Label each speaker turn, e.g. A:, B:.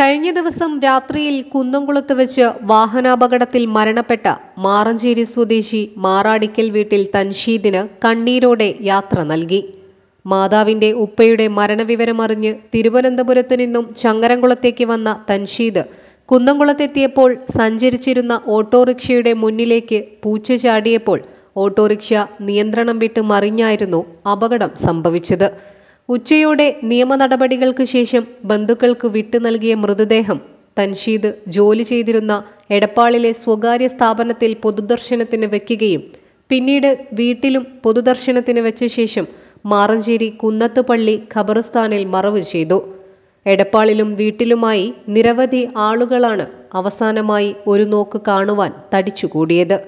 A: കഴിഞ്ഞ ദിവസം രാത്രിയിൽ കുന്നംകുളത്ത് വെച്ച് വാഹനാപകടത്തിൽ മരണപ്പെട്ട മാറഞ്ചേരി സ്വദേശി മാറാടിക്കൽ വീട്ടിൽ തൻഷീദിന് കണ്ണീരോടെ യാത്ര നൽകി മാതാവിന്റെ ഉപ്പയുടെ മരണവിവരമറിഞ്ഞ് തിരുവനന്തപുരത്തു നിന്നും ചങ്ങരംകുളത്തേക്ക് വന്ന തൻഷീദ് കുന്നംകുളത്തെത്തിയപ്പോൾ സഞ്ചരിച്ചിരുന്ന ഓട്ടോറിക്ഷയുടെ മുന്നിലേക്ക് പൂച്ച ചാടിയപ്പോൾ ഓട്ടോറിക്ഷ നിയന്ത്രണം വിട്ട് മറിഞ്ഞായിരുന്നു അപകടം സംഭവിച്ചത് ഉച്ചയോടെ നിയമ നടപടികൾക്ക് ശേഷം ബന്ധുക്കൾക്ക് വിട്ടു നൽകിയ മൃതദേഹം തൻഷീദ് ജോലി ചെയ്തിരുന്ന എടപ്പാളിലെ സ്വകാര്യ സ്ഥാപനത്തിൽ പൊതുദർശനത്തിന് വയ്ക്കുകയും പിന്നീട് വീട്ടിലും പൊതുദർശനത്തിന് വെച്ച ശേഷം മാറഞ്ചേരി കുന്നത്തുപള്ളി ഖബറിസ്ഥാനിൽ മറവ് ചെയ്തു എടപ്പാളിലും വീട്ടിലുമായി നിരവധി ആളുകളാണ് അവസാനമായി ഒരു നോക്ക് കാണുവാൻ തടിച്ചുകൂടിയത്